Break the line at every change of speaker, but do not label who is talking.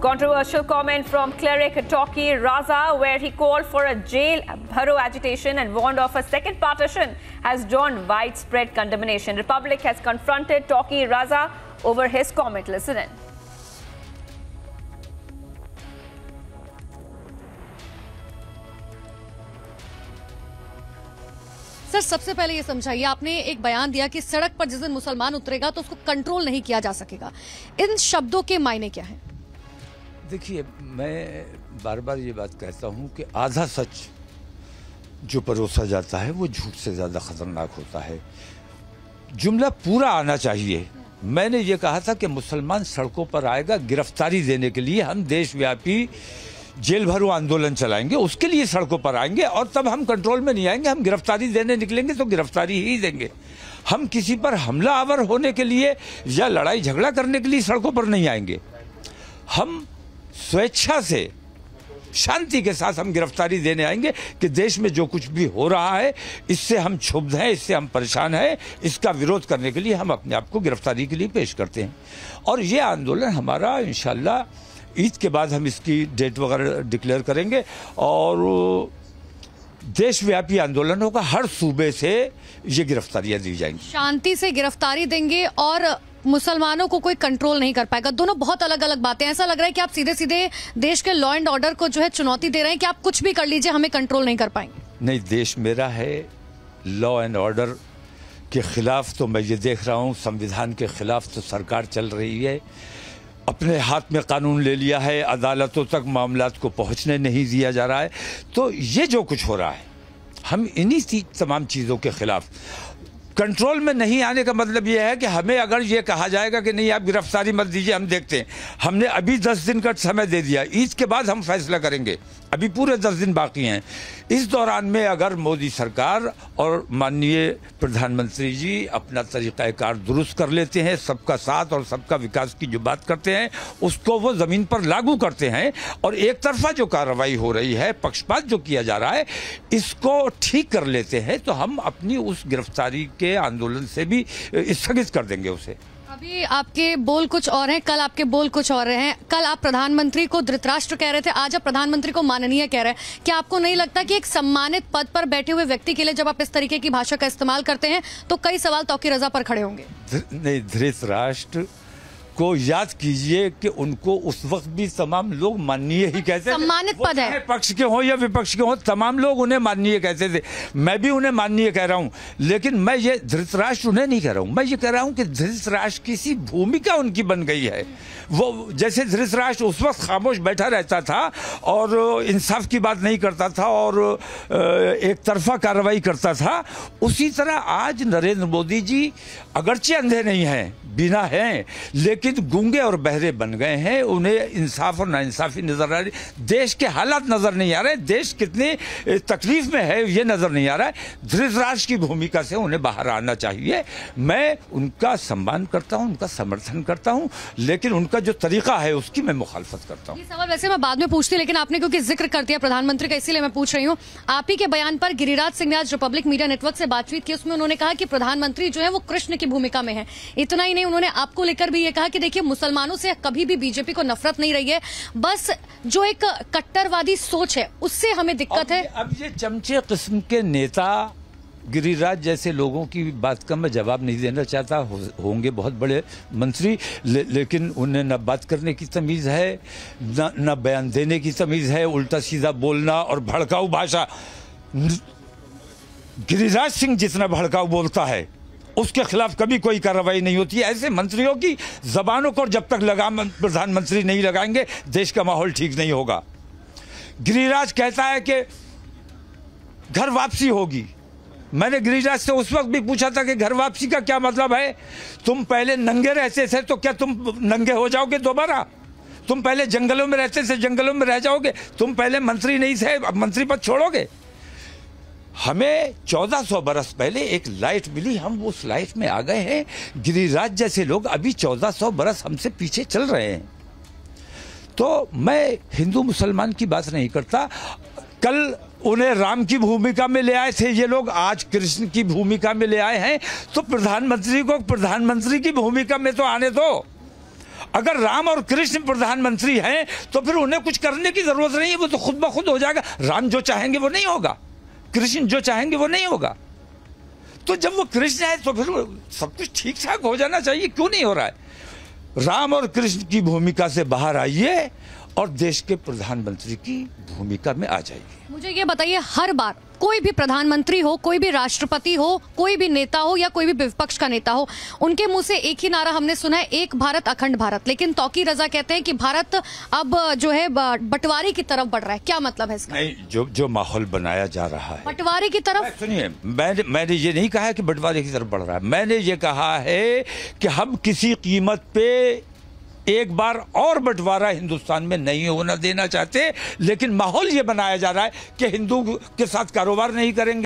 Controversial comment from cleric Toki Raza, where he called for a jail bharo agitation and warned of a second partition, has drawn widespread condemnation. Republic has confronted Toki Raza over his comment. Listen in. Sir सबसे पहले ये समझाइए आपने एक बयान दिया कि सड़क पर जिस दिन मुसलमान उतरेगा तो उसको कंट्रोल नहीं किया जा सकेगा इन शब्दों के मायने क्या हैं
देखिए मैं बार बार ये बात कहता हूँ कि आधा सच जो परोसा जाता है वो झूठ से ज़्यादा ख़तरनाक होता है जुमला पूरा आना चाहिए मैंने ये कहा था कि मुसलमान सड़कों पर आएगा गिरफ्तारी देने के लिए हम देशव्यापी जेल भरो आंदोलन चलाएंगे उसके लिए सड़कों पर आएंगे और तब हम कंट्रोल में नहीं आएंगे हम गिरफ्तारी देने निकलेंगे तो गिरफ्तारी ही देंगे हम किसी पर हमला आवर होने के लिए या लड़ाई झगड़ा करने के लिए सड़कों पर नहीं आएंगे हम स्वेच्छा से शांति के साथ हम गिरफ्तारी देने आएंगे कि देश में जो कुछ भी हो रहा है इससे हम क्षुब्ध हैं इससे हम परेशान हैं इसका विरोध करने के लिए हम अपने आप को गिरफ्तारी के लिए पेश करते हैं और ये आंदोलन हमारा इन ईद के बाद हम इसकी डेट वगैरह डिक्लेयर करेंगे और देशव्यापी आंदोलनों का हर सूबे से ये गिरफ्तारियां दी जाएंगी
शांति से गिरफ्तारी देंगे और मुसलमानों को कोई कंट्रोल नहीं कर पाएगा दोनों बहुत अलग अलग बातें ऐसा लग रहा है कि आप सीधे सीधे देश के लॉ एंड ऑर्डर को जो है चुनौती दे रहे हैं कि आप कुछ भी कर लीजिए हमें कंट्रोल नहीं कर पाएंगे
नहीं देश मेरा है लॉ एंड ऑर्डर के खिलाफ तो मैं ये देख रहा हूँ संविधान के खिलाफ तो सरकार चल रही है अपने हाथ में कानून ले लिया है अदालतों तक मामला को पहुंचने नहीं दिया जा रहा है तो ये जो कुछ हो रहा है हम इन्हीं तमाम चीज़ों के खिलाफ कंट्रोल में नहीं आने का मतलब यह है कि हमें अगर ये कहा जाएगा कि नहीं आप गिरफ्तारी मत दीजिए हम देखते हैं हमने अभी दस दिन का समय दे दिया ईद के बाद हम फैसला करेंगे अभी पूरे दस दिन बाकी हैं इस दौरान में अगर मोदी सरकार और माननीय प्रधानमंत्री जी अपना तरीक़ाकार दुरुस्त कर लेते हैं सबका साथ और सबका विकास की जो बात करते हैं उसको वो ज़मीन पर लागू करते हैं और एक तरफा जो कार्रवाई हो रही है पक्षपात जो किया जा रहा है इसको ठीक कर लेते हैं तो हम अपनी उस गिरफ्तारी के के आंदोलन से भी स्थगित कर देंगे उसे
अभी आपके बोल कुछ और हैं कल आपके बोल कुछ और हैं कल आप प्रधानमंत्री को धृतराष्ट्र कह रहे थे आज आप प्रधानमंत्री को माननीय कह रहे हैं क्या आपको नहीं लगता कि एक सम्मानित पद पर बैठे हुए व्यक्ति के लिए जब आप इस तरीके की भाषा का इस्तेमाल करते हैं तो कई सवाल तो रजा पर खड़े होंगे
नहीं धृतराष्ट्र को याद कीजिए कि उनको उस वक्त भी तमाम लोग माननीय ही कहते सम्मानित पद है पक्ष के हों या विपक्ष के हों तमाम लोग उन्हें माननीय कहते थे मैं भी उन्हें माननीय कह रहा हूं लेकिन मैं ये धृतराष्ट्र उन्हें नहीं कह रहा हूं मैं ये कह रहा हूं कि धृतराष्ट्र की भूमिका उनकी बन गई है वो जैसे धृतराष्ट्र उस वक्त खामोश बैठा रहता था और इंसाफ की बात नहीं करता था और एक तरफा कार्रवाई करता था उसी तरह आज नरेंद्र मोदी जी अगरचे अंधे नहीं हैं बिना हैं लेकिन किंतु गूंगे और बहरे बन गए हैं उन्हें इंसाफ और नाइंसाफ़ी नज़र आ रही देश के हालात नज़र नहीं आ रहे देश कितनी तकलीफ में है ये नज़र नहीं आ रहा है धृतराज की भूमिका से उन्हें बाहर आना चाहिए मैं उनका सम्मान करता हूँ उनका समर्थन करता हूँ लेकिन उनका जो तरीका है उसकी मैं मुखालफत करता हूँ
सवाल वैसे मैं बाद में पूछती लेकिन आपने क्योंकि जिक्र कर दिया प्रधानमंत्री का इसीलिए मैं पूछ रही हूँ आप ही के बयान पर गिरिराज सिंह ने आज रिपब्लिक मीडिया नेटवर्क से बातचीत की उसमें उन्होंने कहा कि प्रधानमंत्री जो है वो कृष्ण की भूमिका में है इतना ही नहीं उन्होंने आपको लेकर भी ये कहा कि कि देखिए मुसलमानों से कभी भी बीजेपी को नफरत नहीं रही है बस जो एक कट्टरवादी सोच है उससे हमें दिक्कत है
अब ये चमचे किस्म के नेता गिरिराज जैसे लोगों की बात का मैं जवाब नहीं देना चाहता हो, होंगे बहुत बड़े मंत्री ले, लेकिन उन्हें न बात करने की तमीज़ है न, न बयान देने की तमीज़ है उल्टा सीधा बोलना और भड़काऊ भाषा गिरिराज सिंह जितना भड़काऊ बोलता है उसके खिलाफ कभी कोई कार्रवाई नहीं होती है ऐसे मंत्रियों की जबानों को जब तक लगाम प्रधानमंत्री नहीं लगाएंगे देश का माहौल ठीक नहीं होगा गिरिराज कहता है कि घर वापसी होगी मैंने गिरिराज से उस वक्त भी पूछा था कि घर वापसी का क्या मतलब है तुम पहले नंगे रहते थे तो क्या तुम नंगे हो जाओगे दोबारा तुम पहले जंगलों में रहते थे जंगलों में रह जाओगे तुम पहले मंत्री नहीं थे अब मंत्री पद छोड़ोगे हमें 1400 बरस पहले एक लाइट मिली हम उस लाइट में आ गए हैं गिरिराज जैसे लोग अभी 1400 बरस हमसे पीछे चल रहे हैं तो मैं हिंदू मुसलमान की बात नहीं करता कल उन्हें राम की भूमिका में ले आए थे ये लोग आज कृष्ण की भूमिका में ले आए हैं तो प्रधानमंत्री को प्रधानमंत्री की भूमिका में तो आने दो अगर राम और कृष्ण प्रधानमंत्री हैं तो फिर उन्हें कुछ करने की जरूरत नहीं है वो तो खुद ब खुद हो जाएगा राम जो चाहेंगे वो नहीं होगा कृष्ण जो चाहेंगे वो नहीं होगा तो जब वो कृष्ण है तो फिर सब कुछ ठीक ठाक हो जाना चाहिए क्यों नहीं हो रहा है राम और कृष्ण की भूमिका से बाहर आइए और देश के प्रधानमंत्री की भूमिका में आ जाइए
मुझे ये बताइए हर बार कोई भी प्रधानमंत्री हो कोई भी राष्ट्रपति हो कोई भी नेता हो या कोई भी विपक्ष का नेता हो उनके मुंह से एक ही नारा हमने सुना है एक भारत अखंड भारत लेकिन तौकी रजा कहते हैं कि भारत अब जो है बंटवारे की तरफ बढ़ रहा है क्या मतलब
है इसका नहीं जो जो माहौल बनाया जा रहा है
बंटवारे की तरफ
सुनिए मैंने मैंने ये नहीं कहा कि बंटवारे की तरफ बढ़ रहा है मैंने ये कहा है कि हम किसी कीमत पे एक बार और बंटवारा हिंदुस्तान में नहीं होना देना चाहते लेकिन माहौल ये बनाया जा रहा है कि हिंदू के साथ कारोबार नहीं करेंगे